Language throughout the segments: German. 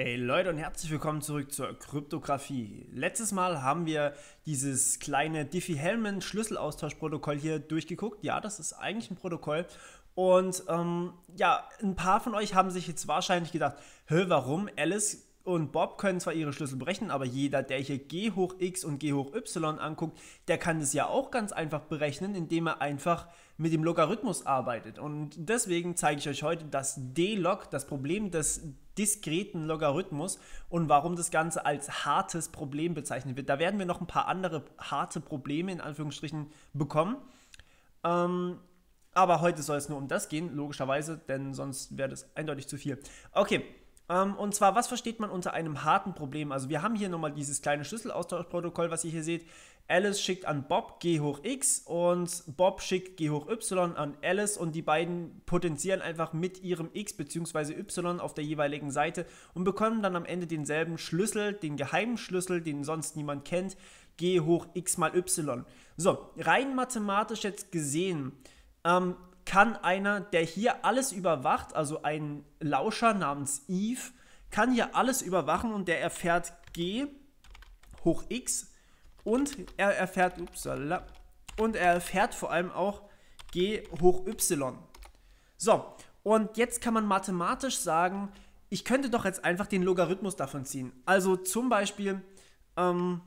Hey Leute und herzlich willkommen zurück zur Kryptographie. Letztes Mal haben wir dieses kleine Diffie-Hellman Schlüsselaustauschprotokoll hier durchgeguckt. Ja, das ist eigentlich ein Protokoll. Und ähm, ja, ein paar von euch haben sich jetzt wahrscheinlich gedacht, hör, warum Alice und Bob können zwar ihre Schlüssel berechnen, aber jeder, der hier g hoch x und g hoch y anguckt, der kann das ja auch ganz einfach berechnen, indem er einfach mit dem Logarithmus arbeitet. Und deswegen zeige ich euch heute das D-Log, das Problem des diskreten Logarithmus und warum das Ganze als hartes Problem bezeichnet wird. Da werden wir noch ein paar andere harte Probleme in Anführungsstrichen bekommen. Ähm, aber heute soll es nur um das gehen, logischerweise, denn sonst wäre das eindeutig zu viel. Okay, ähm, und zwar, was versteht man unter einem harten Problem? Also wir haben hier nochmal dieses kleine Schlüsselaustauschprotokoll, was ihr hier seht. Alice schickt an Bob G hoch X und Bob schickt G hoch Y an Alice und die beiden potenzieren einfach mit ihrem X bzw. Y auf der jeweiligen Seite und bekommen dann am Ende denselben Schlüssel, den geheimen Schlüssel, den sonst niemand kennt, G hoch X mal Y. So, rein mathematisch jetzt gesehen, ähm, kann einer, der hier alles überwacht, also ein Lauscher namens Eve, kann hier alles überwachen und der erfährt G hoch X und er erfährt, upsala, und er erfährt vor allem auch G hoch Y. So, und jetzt kann man mathematisch sagen, ich könnte doch jetzt einfach den Logarithmus davon ziehen. Also zum Beispiel ähm,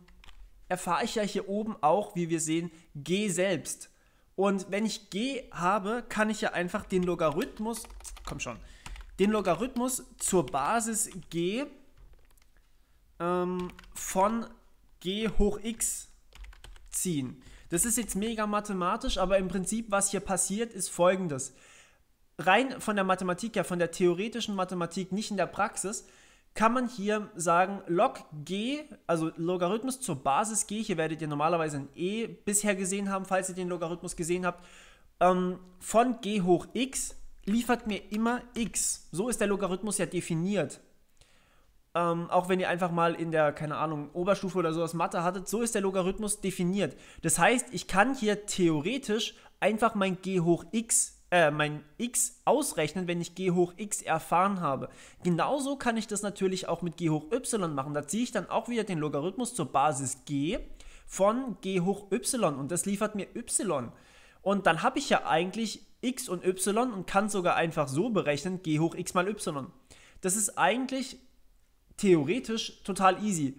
erfahre ich ja hier oben auch, wie wir sehen, G selbst. Und wenn ich g habe, kann ich ja einfach den Logarithmus, komm schon, den Logarithmus zur Basis g ähm, von g hoch x ziehen. Das ist jetzt mega mathematisch, aber im Prinzip, was hier passiert, ist folgendes. Rein von der Mathematik, ja, von der theoretischen Mathematik, nicht in der Praxis, kann man hier sagen, log g, also Logarithmus zur Basis g, hier werdet ihr normalerweise ein e bisher gesehen haben, falls ihr den Logarithmus gesehen habt, ähm, von g hoch x liefert mir immer x. So ist der Logarithmus ja definiert. Ähm, auch wenn ihr einfach mal in der, keine Ahnung, Oberstufe oder sowas Mathe hattet, so ist der Logarithmus definiert. Das heißt, ich kann hier theoretisch einfach mein g hoch x äh, mein x ausrechnen, wenn ich g hoch x erfahren habe. Genauso kann ich das natürlich auch mit g hoch y machen. Da ziehe ich dann auch wieder den Logarithmus zur Basis g von g hoch y und das liefert mir y. Und dann habe ich ja eigentlich x und y und kann sogar einfach so berechnen, g hoch x mal y. Das ist eigentlich theoretisch total easy.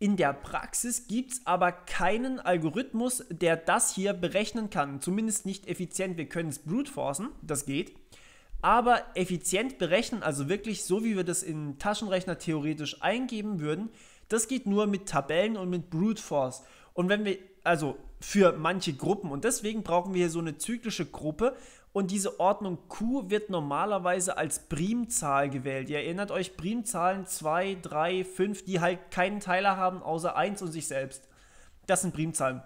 In der Praxis gibt es aber keinen Algorithmus, der das hier berechnen kann. Zumindest nicht effizient. Wir können es brute forcen, das geht. Aber effizient berechnen, also wirklich so, wie wir das in Taschenrechner theoretisch eingeben würden, das geht nur mit Tabellen und mit Brute Force. Und wenn wir, also für manche Gruppen, und deswegen brauchen wir hier so eine zyklische Gruppe, und diese Ordnung Q wird normalerweise als Primzahl gewählt. Ihr erinnert euch, Primzahlen 2, 3, 5, die halt keinen Teiler haben außer 1 und sich selbst. Das sind Primzahlen.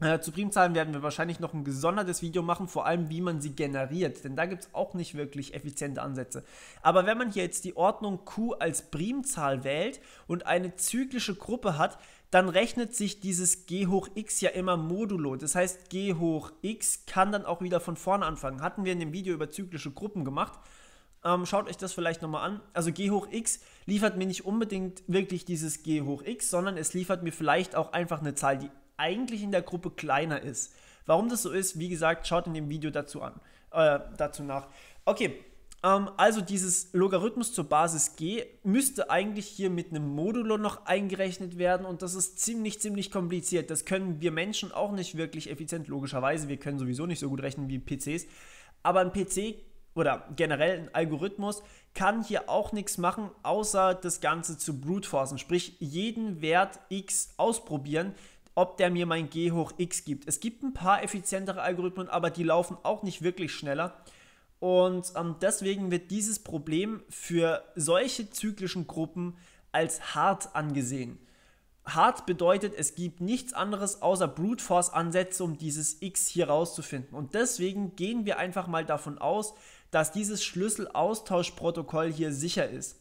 Äh, zu Primzahlen werden wir wahrscheinlich noch ein gesondertes Video machen, vor allem wie man sie generiert, denn da gibt es auch nicht wirklich effiziente Ansätze. Aber wenn man hier jetzt die Ordnung Q als Primzahl wählt und eine zyklische Gruppe hat, dann rechnet sich dieses g hoch x ja immer modulo. Das heißt, g hoch x kann dann auch wieder von vorne anfangen. Hatten wir in dem Video über zyklische Gruppen gemacht. Ähm, schaut euch das vielleicht nochmal an. Also g hoch x liefert mir nicht unbedingt wirklich dieses g hoch x, sondern es liefert mir vielleicht auch einfach eine Zahl, die eigentlich in der Gruppe kleiner ist. Warum das so ist, wie gesagt, schaut in dem Video dazu an, äh, dazu nach. Okay, ähm, also dieses Logarithmus zur Basis g müsste eigentlich hier mit einem Modulo noch eingerechnet werden und das ist ziemlich, ziemlich kompliziert. Das können wir Menschen auch nicht wirklich effizient, logischerweise. Wir können sowieso nicht so gut rechnen wie PCs. Aber ein PC oder generell ein Algorithmus kann hier auch nichts machen, außer das Ganze zu brute forcen, sprich jeden Wert x ausprobieren, ob der mir mein G hoch X gibt. Es gibt ein paar effizientere Algorithmen, aber die laufen auch nicht wirklich schneller. Und ähm, deswegen wird dieses Problem für solche zyklischen Gruppen als hart angesehen. Hart bedeutet, es gibt nichts anderes außer Brute Force Ansätze, um dieses X hier rauszufinden. Und deswegen gehen wir einfach mal davon aus, dass dieses Schlüsselaustauschprotokoll hier sicher ist.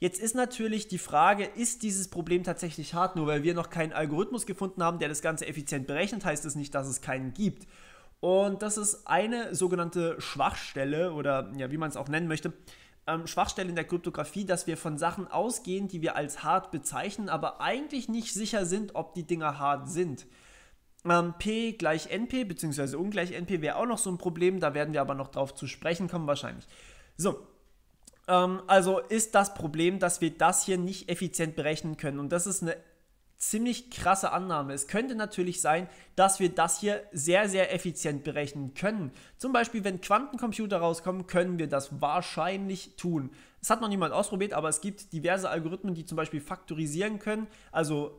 Jetzt ist natürlich die Frage, ist dieses Problem tatsächlich hart? Nur weil wir noch keinen Algorithmus gefunden haben, der das Ganze effizient berechnet, heißt es das nicht, dass es keinen gibt. Und das ist eine sogenannte Schwachstelle oder ja, wie man es auch nennen möchte, ähm, Schwachstelle in der Kryptographie, dass wir von Sachen ausgehen, die wir als hart bezeichnen, aber eigentlich nicht sicher sind, ob die Dinger hart sind. Ähm, P gleich NP bzw. ungleich NP wäre auch noch so ein Problem, da werden wir aber noch drauf zu sprechen kommen wahrscheinlich. So, ähm, also ist das Problem, dass wir das hier nicht effizient berechnen können. Und das ist eine ziemlich krasse Annahme. Es könnte natürlich sein, dass wir das hier sehr, sehr effizient berechnen können. Zum Beispiel, wenn Quantencomputer rauskommen, können wir das wahrscheinlich tun. Das hat noch niemand ausprobiert, aber es gibt diverse Algorithmen, die zum Beispiel faktorisieren können, also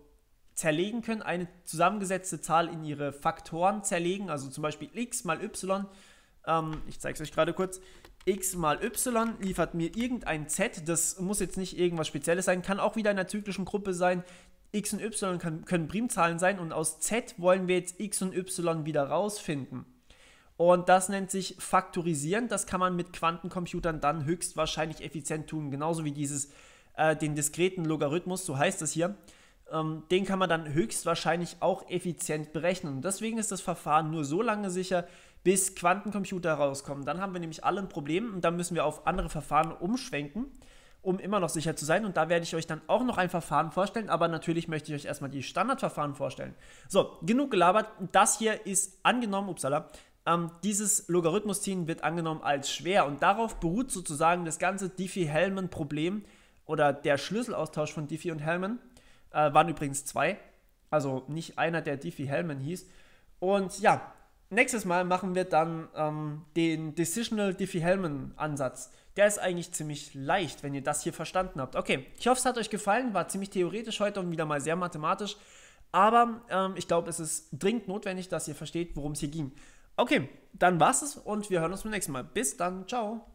zerlegen können, eine zusammengesetzte Zahl in ihre Faktoren zerlegen, also zum Beispiel x mal y. Ähm, ich zeige es euch gerade kurz x mal y liefert mir irgendein z, das muss jetzt nicht irgendwas Spezielles sein, kann auch wieder in einer zyklischen Gruppe sein. x und y kann, können Primzahlen sein und aus z wollen wir jetzt x und y wieder rausfinden. Und das nennt sich Faktorisieren. Das kann man mit Quantencomputern dann höchstwahrscheinlich effizient tun, genauso wie dieses, äh, den diskreten Logarithmus, so heißt das hier. Ähm, den kann man dann höchstwahrscheinlich auch effizient berechnen. Und deswegen ist das Verfahren nur so lange sicher, bis Quantencomputer rauskommen. Dann haben wir nämlich alle ein Problem und dann müssen wir auf andere Verfahren umschwenken, um immer noch sicher zu sein. Und da werde ich euch dann auch noch ein Verfahren vorstellen, aber natürlich möchte ich euch erstmal die Standardverfahren vorstellen. So, genug gelabert. Das hier ist angenommen, upsala, ähm, dieses Logarithmusziehen wird angenommen als schwer und darauf beruht sozusagen das ganze Diffie-Hellman-Problem oder der Schlüsselaustausch von Diffie und Hellman. Äh, waren übrigens zwei, also nicht einer, der Diffie-Hellman hieß. Und ja, nächstes Mal machen wir dann ähm, den Decisional Diffie-Hellman-Ansatz. Der ist eigentlich ziemlich leicht, wenn ihr das hier verstanden habt. Okay, ich hoffe, es hat euch gefallen. War ziemlich theoretisch heute und wieder mal sehr mathematisch. Aber ähm, ich glaube, es ist dringend notwendig, dass ihr versteht, worum es hier ging. Okay, dann war's es und wir hören uns beim nächsten Mal. Bis dann, ciao.